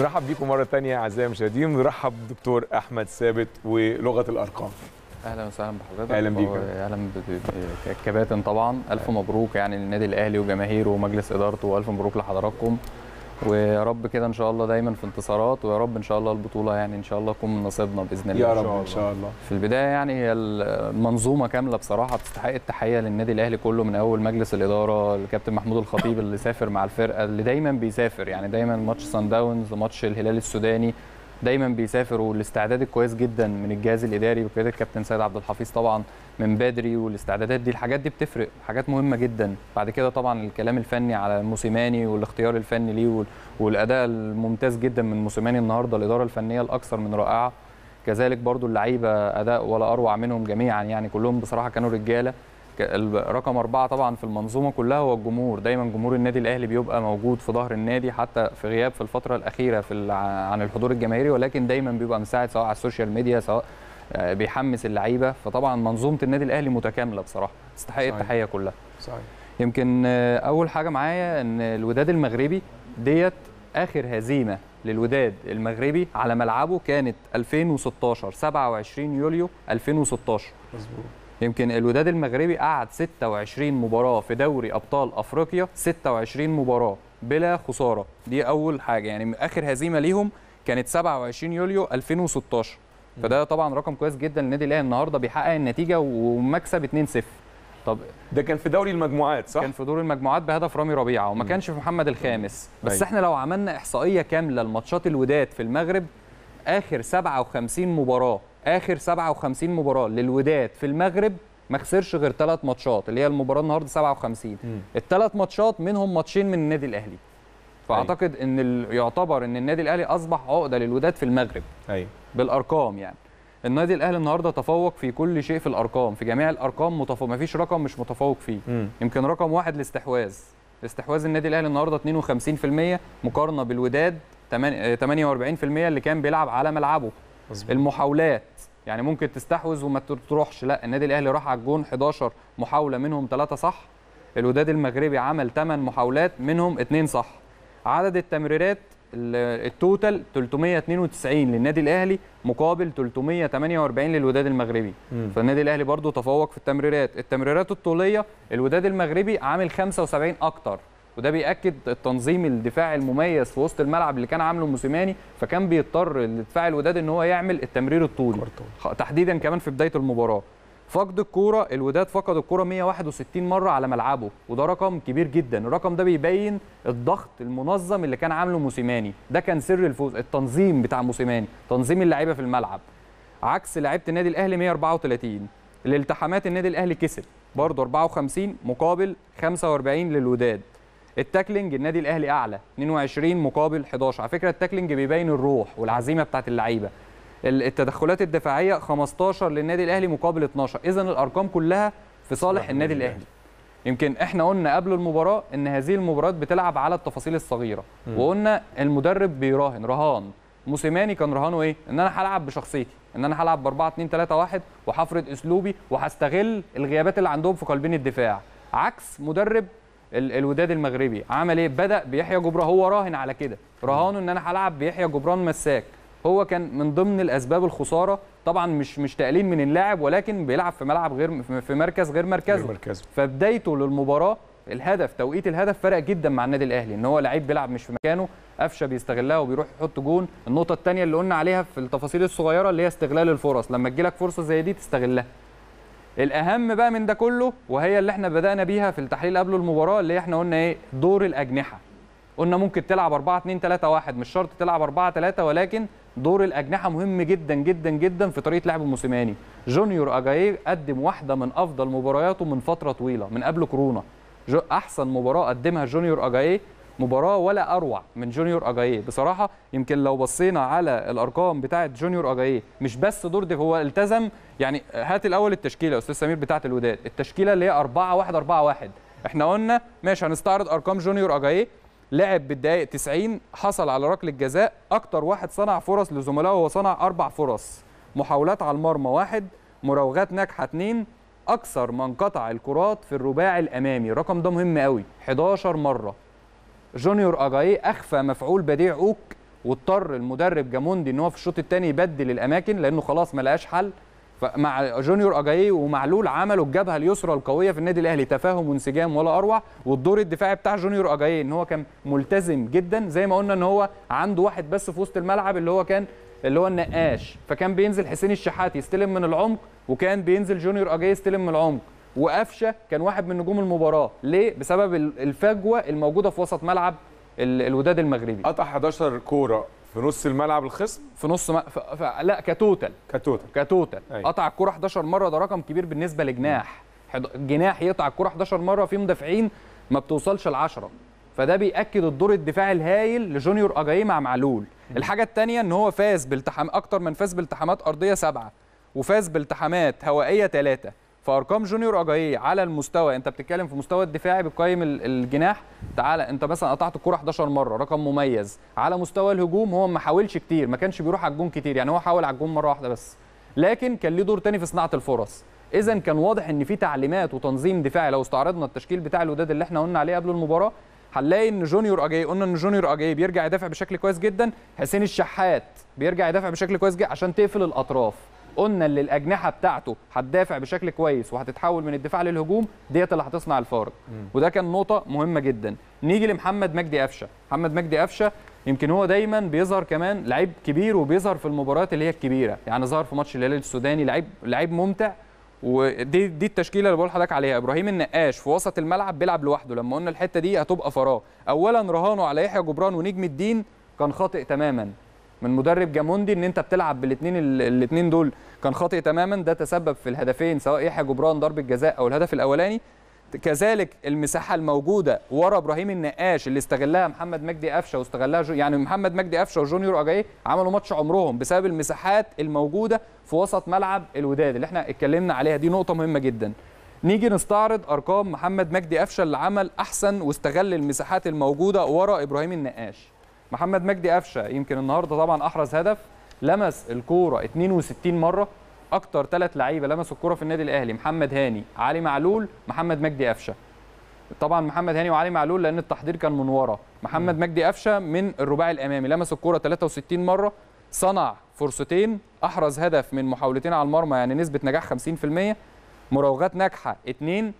نرحب بيكم مره ثانيه اعزائي المشاهدين نرحب بدكتور احمد ثابت ولغه الارقام اهلا وسهلا بحضرتك اهلا بيك اهلا بكباتن طبعا الف مبروك يعني للنادي الاهلي وجماهيره ومجلس ادارته والف مبروك لحضراتكم ويا رب كده ان شاء الله دايما في انتصارات ويا رب ان شاء الله البطوله يعني ان شاء الله تكون من نصيبنا باذن الله يا رب ان شاء الله في البدايه يعني هي المنظومه كامله بصراحه بتستحق التحيه للنادي الاهلي كله من اول مجلس الاداره الكابتن محمود الخطيب اللي سافر مع الفرقه اللي دايما بيسافر يعني دايما ماتش سان داونز ماتش الهلال السوداني دايما بيسافر والاستعداد الكويس جدا من الجهاز الاداري بقياده الكابتن سيد عبد الحفيظ طبعا من بدري والاستعدادات دي الحاجات دي بتفرق حاجات مهمه جدا بعد كده طبعا الكلام الفني على موسيماني والاختيار الفني ليه والاداء الممتاز جدا من موسيماني النهارده الاداره الفنيه الاكثر من رائعه كذلك برضو اللعيبه اداء ولا اروع منهم جميعا يعني كلهم بصراحه كانوا رجاله رقم أربعة طبعا في المنظومة كلها هو الجمهور دايما جمهور النادي الأهلي بيبقى موجود في ظهر النادي حتى في غياب في الفترة الأخيرة في عن الحضور الجماهيري ولكن دايما بيبقى مساعد سواء على السوشيال ميديا سواء آه، بيحمس اللعيبة فطبعا منظومة النادي الأهلي متكاملة بصراحة تستحق التحية كلها صحيح يمكن آه، أول حاجة معايا إن الوداد المغربي ديت آخر هزيمة للوداد المغربي على ملعبه كانت 2016 27 يوليو 2016 مظبوط يمكن الوداد المغربي قعد 26 مباراه في دوري ابطال افريقيا 26 مباراه بلا خساره دي اول حاجه يعني من اخر هزيمه ليهم كانت 27 يوليو 2016 فده طبعا رقم كويس جدا للنادي الاهلي النهارده بيحقق النتيجه ومكسب 2-0 طب ده كان في دوري المجموعات صح؟ كان في دور المجموعات بهدف رامي ربيعه وما كانش في محمد الخامس بس أيوة. احنا لو عملنا احصائيه كامله لماتشات الوداد في المغرب اخر 57 مباراه اخر 57 مباراه للوداد في المغرب ما خسرش غير ثلاث ماتشات اللي هي المباراه النهارده 57 الثلاث ماتشات منهم ماتشين من النادي الاهلي فاعتقد أي. ان يعتبر ان النادي الاهلي اصبح عقده للوداد في المغرب ايوه بالارقام يعني النادي الاهلي النهارده تفوق في كل شيء في الارقام في جميع الارقام متفوق ما فيش رقم مش متفوق فيه م. يمكن رقم واحد الاستحواذ استحواذ النادي الاهلي النهارده 52% مقارنه بالوداد 48% آه، اللي كان بيلعب على ملعبه مزبوط. المحاولات يعني ممكن تستحوذ وما تروحش لا النادي الاهلي راح على الجون 11 محاوله منهم 3 صح الوداد المغربي عمل 8 محاولات منهم 2 صح عدد التمريرات التوتال 392 للنادي الاهلي مقابل 348 للوداد المغربي م. فالنادي الاهلي برضو تفوق في التمريرات التمريرات الطوليه الوداد المغربي عامل 75 اكتر وده بيأكد التنظيم الدفاعي المميز في وسط الملعب اللي كان عامله موسيماني فكان بيضطر الدفاع الوداد ان هو يعمل التمرير الطولي تحديدا كمان في بدايه المباراه فقد الكوره الوداد فقد الكوره 161 مره على ملعبه وده رقم كبير جدا الرقم ده بيبين الضغط المنظم اللي كان عامله موسيماني ده كان سر الفوز التنظيم بتاع موسيماني تنظيم اللعيبه في الملعب عكس لعيبه النادي الاهلي 134 الالتحامات النادي الاهلي كسب برضه 54 مقابل 45 للوداد التاكلينج النادي الاهلي اعلى 22 مقابل 11 على فكره التاكلينج بيبين الروح والعزيمه بتاعه اللعيبه التدخلات الدفاعيه 15 للنادي الاهلي مقابل 12 اذا الارقام كلها في صالح النادي الاهلي يمكن احنا قلنا قبل المباراه ان هذه المباريات بتلعب على التفاصيل الصغيره م. وقلنا المدرب بيراهن رهان موسيماني كان رهانه ايه ان انا هلعب بشخصيتي ان انا هلعب ب 4 2 3 1 وهفرض اسلوبي وهستغل الغيابات اللي عندهم في قلبين الدفاع عكس مدرب الوداد المغربي عمل ايه بدا بيحيى جبران هو راهن على كده رهانه ان انا هلعب بيحيى جبران مساك هو كان من ضمن الاسباب الخساره طبعا مش مش تقليل من اللاعب ولكن بيلعب في ملعب غير في مركز غير مركزه مركز. فبدايته للمباراه الهدف توقيت الهدف فرق جدا مع النادي الاهلي ان هو لعيب بيلعب مش في مكانه قفشه بيستغلها وبيروح يحط جون النقطه الثانيه اللي قلنا عليها في التفاصيل الصغيره اللي هي استغلال الفرص لما تجيلك فرصه زي دي تستغلها الاهم بقى من ده كله وهي اللي احنا بدانا بيها في التحليل قبل المباراه اللي احنا قلنا ايه دور الاجنحه قلنا ممكن تلعب 4 2 3 1 مش شرط تلعب 4 3 ولكن دور الاجنحه مهم جدا جدا جدا في طريقه لعب الموسيماني جونيور اجاي قدم واحده من افضل مبارياته من فتره طويله من قبل كورونا احسن مباراه قدمها جونيور اجاي مباراه ولا اروع من جونيور اجاييه بصراحه يمكن لو بصينا على الارقام بتاعه جونيور اجاييه مش بس دور دي هو التزم يعني هات الاول التشكيله يا استاذ سمير بتاعه الوداد التشكيله اللي هي 4 1 4 1 احنا قلنا ماشي هنستعرض ارقام جونيور اجاييه لعب بالدقائق 90 حصل على ركله جزاء اكتر واحد صنع فرص لزملائه هو صنع اربع فرص محاولات على المرمى واحد مراوغات ناجحه اثنين اكثر من قطع الكرات في الرباع الامامي الرقم ده مهم قوي 11 مره جونيور اجاي اخفى مفعول بديع اوك واضطر المدرب جاموندي ان هو في الشوط الثاني يبدل الاماكن لانه خلاص ما لقاش حل فمع جونيور اجاي ومعلول عملوا الجبهه اليسرى القويه في النادي الاهلي تفاهم وانسجام ولا اروع والدور الدفاعي بتاع جونيور اجاي ان هو كان ملتزم جدا زي ما قلنا ان هو عنده واحد بس في وسط الملعب اللي هو كان اللي هو النقاش فكان بينزل حسين الشحات يستلم من العمق وكان بينزل جونيور اجاي يستلم من العمق وقفشه كان واحد من نجوم المباراه ليه بسبب الفجوه الموجوده في وسط ملعب الوداد المغربي قطع 11 كوره في نص الملعب الخصم في نص ما... ف... ف... لا كتوتال كتوتال كتوتال أيوة. قطع الكوره 11 مره ده رقم كبير بالنسبه لجناح حد... جناح يقطع الكوره 11 مره في مدافعين ما بتوصلش ل 10 فده بيأكد الدور الدفاعي الهايل لجونيور اجاي مع معلول الحاجه الثانيه ان هو فاز بالتحام اكتر من فاز بالتحامات ارضيه سبعه وفاز بالتحامات هوائيه ثلاثه فارقام جونيور اجاي على المستوى انت بتتكلم في مستوى الدفاعي بتقيم الجناح تعالى انت مثلا قطعت الكوره 11 مره رقم مميز على مستوى الهجوم هو ما حاولش كتير ما كانش بيروح على الجون كتير يعني هو حاول على الجون مره واحده بس لكن كان ليه دور تاني في صناعه الفرص اذا كان واضح ان في تعليمات وتنظيم دفاعي لو استعرضنا التشكيل بتاع الوداد اللي احنا قلنا عليه قبل المباراه هنلاقي ان جونيور اجاي قلنا ان جونيور اجاي بيرجع يدافع بشكل كويس جدا حسين الشحات بيرجع يدافع بشكل كويس جدا عشان تقفل الاطراف قلنا ان الاجنحه بتاعته هتدافع بشكل كويس وهتتحول من الدفاع للهجوم ديت اللي هتصنع الفارق وده كان نقطه مهمه جدا نيجي لمحمد مجدي قفشه محمد مجدي قفشه يمكن هو دايما بيظهر كمان لعيب كبير وبيظهر في المباريات اللي هي الكبيره يعني ظهر في ماتش الهلال السوداني لعيب لعيب ممتع ودي دي التشكيله اللي بقول لحضرتك عليها ابراهيم النقاش في وسط الملعب بيلعب لوحده لما قلنا الحته دي هتبقى فراغ اولا رهانه على يحيى جبران ونجم الدين كان خاطئ تماما من مدرب جاموندي ان انت بتلعب بالاثنين الاثنين دول كان خاطئ تماما ده تسبب في الهدفين سواء يحيى جبران ضربه جزاء او الهدف الاولاني كذلك المساحه الموجوده ورا ابراهيم النقاش اللي استغلها محمد مجدي قفشه واستغلها جو يعني محمد مجدي قفشه وجونيور اجاي عملوا ماتش عمرهم بسبب المساحات الموجوده في وسط ملعب الوداد اللي احنا اتكلمنا عليها دي نقطه مهمه جدا نيجي نستعرض ارقام محمد مجدي قفشه اللي عمل احسن واستغل المساحات الموجوده ورا ابراهيم النقاش محمد مجدي قفشه يمكن النهارده طبعا احرز هدف لمس الكوره 62 مره اكتر ثلاث لعيبه لمسوا الكوره في النادي الاهلي محمد هاني علي معلول محمد مجدي قفشه طبعا محمد هاني وعلي معلول لان التحضير كان من ورا محمد مجدي قفشه من الرباعي الامامي لمس الكوره 63 مره صنع فرصتين احرز هدف من محاولتين على المرمى يعني نسبه نجاح 50% مراوغات ناجحه 2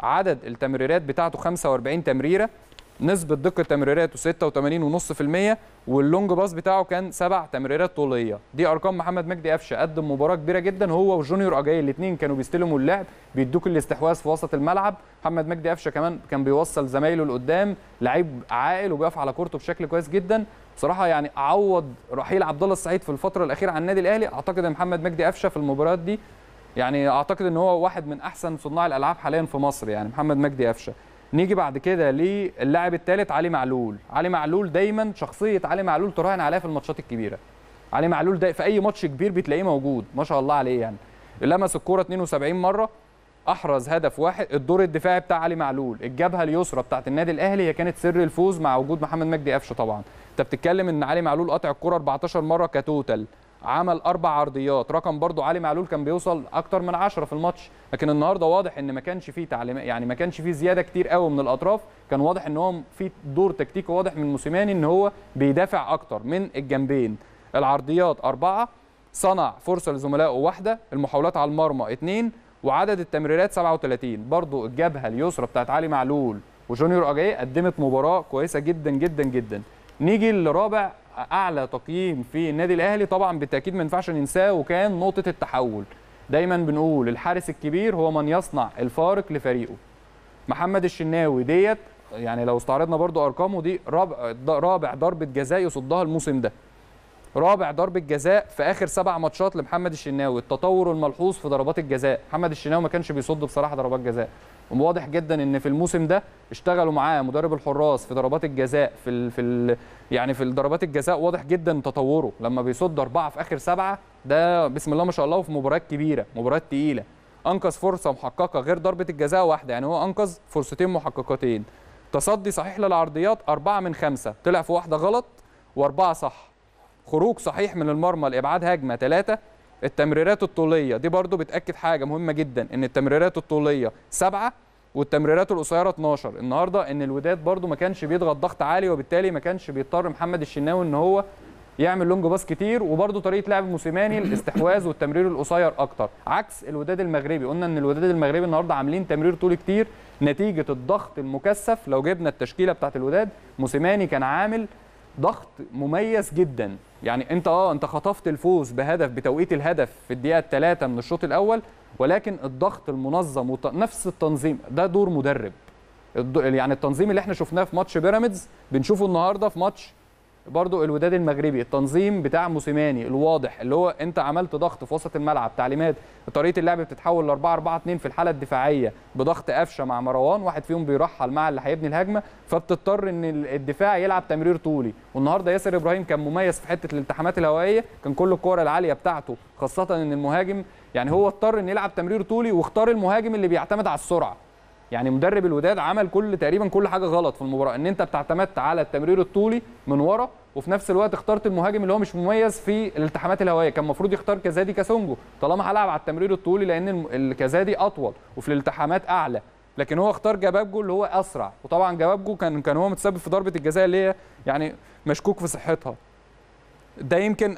عدد التمريرات بتاعته 45 تمريره نسبه دقه تمريراته 86.5% واللونج باص بتاعه كان سبع تمريرات طوليه دي ارقام محمد مجدي قفشه قدم مباراه كبيره جدا هو وجونيور اجاي الاثنين كانوا بيستلموا اللعب بيدوك الاستحواذ في وسط الملعب محمد مجدي قفشه كمان كان بيوصل زمايله لقدام لعيب عاقل وبيقف على كورته بشكل كويس جدا بصراحه يعني عوض رحيل عبد الله السعيد في الفتره الاخيره عن النادي الاهلي اعتقد ان محمد مجدي قفشه في المباريات دي يعني اعتقد ان هو واحد من احسن صناع الالعاب حاليا في مصر يعني محمد مجدي قفشه نيجي بعد كده للاعب الثالث علي معلول علي معلول دايما شخصيه علي معلول تراهن عليها في الماتشات الكبيره علي معلول ده في اي ماتش كبير بتلاقيه موجود ما شاء الله عليه يعني لمس الكوره 72 مره احرز هدف واحد الدور الدفاعي بتاع علي معلول الجبهه اليسرى بتاعه النادي الاهلي هي كانت سر الفوز مع وجود محمد مجدي قفشه طبعا انت بتتكلم ان علي معلول قاطع الكوره 14 مره كتوتال عمل اربع عرضيات رقم برده علي معلول كان بيوصل اكتر من 10 في الماتش لكن النهارده واضح ان ما كانش فيه تعليمات يعني ما كانش فيه زياده كتير قوي من الاطراف كان واضح ان هو في دور تكتيكي واضح من موسيماني ان هو بيدافع اكتر من الجنبين العرضيات اربعه صنع فرصه لزملائه واحده المحاولات على المرمى اثنين وعدد التمريرات 37 برضو الجبهه اليسرى بتاعت علي معلول وجونيور اجاي قدمت مباراه كويسه جدا جدا جدا نيجي لرابع اعلى تقييم في النادي الاهلي طبعا بالتاكيد ما ينفعش ننساه وكان نقطه التحول دايما بنقول الحارس الكبير هو من يصنع الفارق لفريقه محمد الشناوي ديت يعني لو استعرضنا برضو ارقامه دي رابع رابع ضربه جزاء يصدها الموسم ده رابع ضربه جزاء في اخر سبع ماتشات لمحمد الشناوي التطور الملحوظ في ضربات الجزاء محمد الشناوي ما كانش بيصد بصراحه ضربات جزاء وواضح جدا ان في الموسم ده اشتغلوا معاه مدرب الحراس في ضربات الجزاء في الـ في الـ يعني في ضربات الجزاء واضح جدا تطوره لما بيصد اربعه في اخر سبعه ده بسم الله ما شاء الله وفي مباريات كبيره مباريات تقيله انقذ فرصه محققه غير ضربه الجزاء واحده يعني هو انقذ فرصتين محققتين تصدي صحيح للعرضيات أربعة من خمسة طلع في واحدة غلط وأربعة صح خروج صحيح من المرمى لابعاد هجمه ثلاثه التمريرات الطوليه دي برضو بتاكد حاجه مهمه جدا ان التمريرات الطوليه سبعه والتمريرات القصيره 12 النهارده ان الوداد برضو ما كانش بيضغط ضغط عالي وبالتالي ما كانش بيضطر محمد الشناوي ان هو يعمل لونج باص كتير وبرضه طريقه لعب موسيماني الاستحواذ والتمرير القصير اكتر عكس الوداد المغربي قلنا ان الوداد المغربي النهارده عاملين تمرير طول كتير نتيجه الضغط المكثف لو جبنا التشكيله بتاعت الوداد موسيماني كان عامل ضغط مميز جدا يعني انت اه انت خطفت الفوز بهدف بتوقيت الهدف في الدقيقه الثلاثه من الشوط الاول ولكن الضغط المنظم وط... التنظيم ده دور مدرب الد... يعني التنظيم اللي احنا شفناه في ماتش بيراميدز بنشوفه النهارده في ماتش برضو الوداد المغربي التنظيم بتاع موسيماني الواضح اللي هو انت عملت ضغط في وسط الملعب تعليمات طريقه اللعب بتتحول ل 4 4 2 في الحاله الدفاعيه بضغط قفشه مع مروان واحد فيهم بيرحل مع اللي هيبني الهجمه فبتضطر ان الدفاع يلعب تمرير طولي والنهارده ياسر ابراهيم كان مميز في حته الالتحامات الهوائيه كان كل الكور العاليه بتاعته خاصه ان المهاجم يعني هو اضطر ان يلعب تمرير طولي واختار المهاجم اللي بيعتمد على السرعه يعني مدرب الوداد عمل كل تقريبا كل حاجه غلط في المباراه ان انت بتعتمدت على التمرير الطولي من ورا وفي نفس الوقت اخترت المهاجم اللي هو مش مميز في الالتحامات الهوائيه كان المفروض يختار كازادي كاسونجو طالما هلعب على التمرير الطولي لان الكزادي اطول وفي الالتحامات اعلى لكن هو اختار جبابجو اللي هو اسرع وطبعا جبابجو كان كان هو متسبب في ضربه الجزاء اللي هي يعني مشكوك في صحتها ده يمكن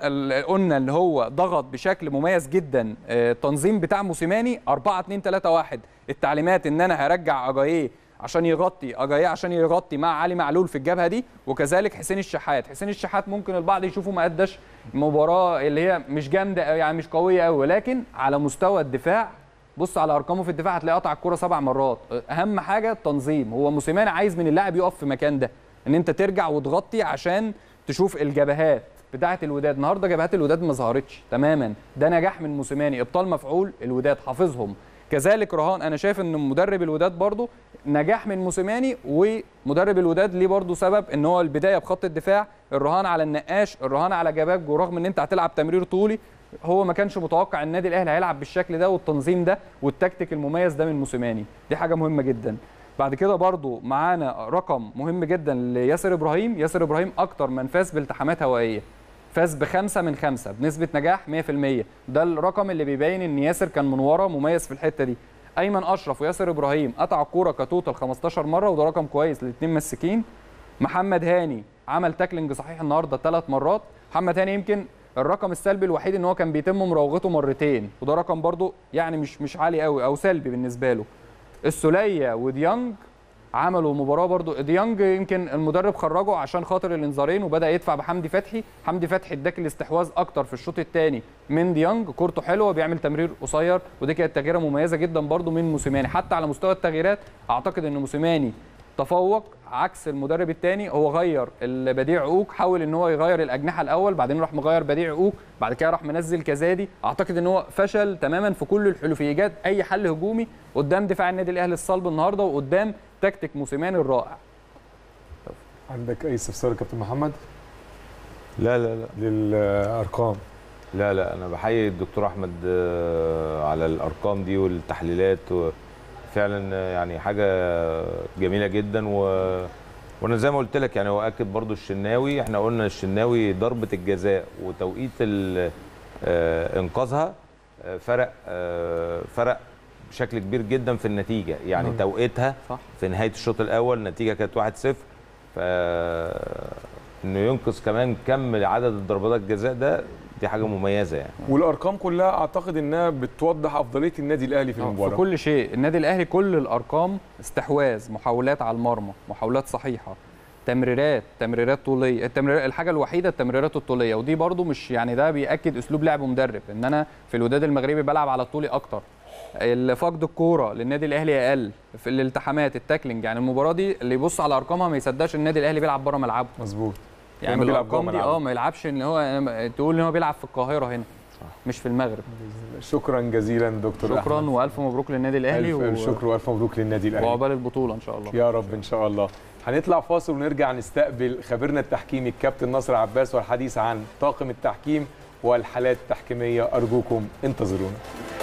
قلنا ان هو ضغط بشكل مميز جدا آه، التنظيم بتاع موسيماني 4 2 3 1 التعليمات ان انا هرجع اجاييه عشان يغطي اجاييه عشان يغطي مع علي معلول في الجبهه دي وكذلك حسين الشحات حسين الشحات ممكن البعض يشوفه ما اداش مباراه اللي هي مش جامده قوي يعني مش قويه قوي ولكن على مستوى الدفاع بص على ارقامه في الدفاع هتلاقيه قطع الكره سبع مرات اهم حاجه التنظيم هو موسيماني عايز من اللاعب يقف في مكان ده ان انت ترجع وتغطي عشان تشوف الجبهات بتاعه الوداد النهارده جبهات الوداد ما ظهرتش تماما ده نجاح من موسيماني ابطال مفعول الوداد حافظهم كذلك رهان انا شايف ان مدرب الوداد برضو نجاح من موسيماني ومدرب الوداد ليه برضو سبب ان هو البدايه بخط الدفاع الرهان على النقاش الرهان على جباج ورغم ان انت هتلعب تمرير طولي هو ما كانش متوقع النادي الاهلي هيلعب بالشكل ده والتنظيم ده والتكتيك المميز ده من موسيماني دي حاجه مهمه جدا بعد كده برضو معانا رقم مهم جدا لياسر ابراهيم ياسر ابراهيم اكتر من فاز بالتحامات هوائيه فاز بخمسه من خمسه بنسبه نجاح 100% ده الرقم اللي بيبين ان ياسر كان من ورا مميز في الحته دي ايمن اشرف وياسر ابراهيم قطع الكوره كتوتال 15 مره وده رقم كويس الاثنين مسكين محمد هاني عمل تاكلنج صحيح النهارده ثلاث مرات محمد هاني يمكن الرقم السلبي الوحيد ان هو كان بيتم مراوغته مرتين وده رقم برده يعني مش مش عالي قوي او سلبي بالنسبه له السوليه وديانج عملوا مباراه برضو ديانج يمكن المدرب خرجه عشان خاطر الانذارين وبدا يدفع بحمدي فتحي حمدي فتحي اداك الاستحواذ اكتر في الشوط الثاني من ديانج كورته حلوه بيعمل تمرير قصير ودي كانت تغييره مميزه جدا برضو من موسيماني حتى على مستوى التغييرات اعتقد ان موسيماني تفوق عكس المدرب الثاني هو غير البديع عقوق حاول ان هو يغير الاجنحه الاول بعدين راح مغير بديع عقوق بعد كده راح منزل كزادي اعتقد ان هو فشل تماما في كل الحلول في ايجاد اي حل هجومي قدام دفاع النادي الاهلي الصلب النهارده وقدام تكتيك موسيماني الرائع عندك اي استفسار يا كابتن محمد لا لا لا للارقام لا لا انا بحيي الدكتور احمد آه، على الارقام دي والتحليلات فعلا آه، يعني حاجه جميله جدا و وانا زي ما قلت لك يعني هو اكد برضو الشناوي احنا قلنا الشناوي ضربه الجزاء وتوقيت آه، انقاذها فرق فرق بشكل كبير جدا في النتيجه يعني مم. توقيتها صح. في نهايه الشوط الاول النتيجه كانت 1-0 ف انه ينقص كمان كم عدد الضربات الجزاء ده دي حاجه مميزه يعني والارقام كلها اعتقد انها بتوضح افضليه النادي الاهلي في آه، المباراه في كل شيء النادي الاهلي كل الارقام استحواذ محاولات على المرمى محاولات صحيحه تمريرات تمريرات طوليه التمريرات الحاجه الوحيده التمريرات الطوليه ودي برده مش يعني ده بياكد اسلوب لعب مدرب ان انا في الوداد المغربي بلعب على الطولي اكتر فقد الكوره للنادي الاهلي اقل في الالتحامات التاكلنج يعني المباراه دي اللي يبص على ارقامها ما يصدقش النادي الاهلي بيلعب بره ملعبه مظبوط يعني بالارقام دي اه ما يلعبش ان هو تقول ان هو بيلعب في القاهره هنا مش في المغرب شكرا جزيلا دكتور شكرا أحمد. والف مبروك للنادي الاهلي و... شكرا والف مبروك للنادي الاهلي وعقبال البطوله ان شاء الله يا رب ان شاء الله هنطلع فاصل ونرجع نستقبل خبيرنا التحكيمي الكابتن نصر عباس والحديث عن طاقم التحكيم والحالات التحكيميه ارجوكم انتظرونا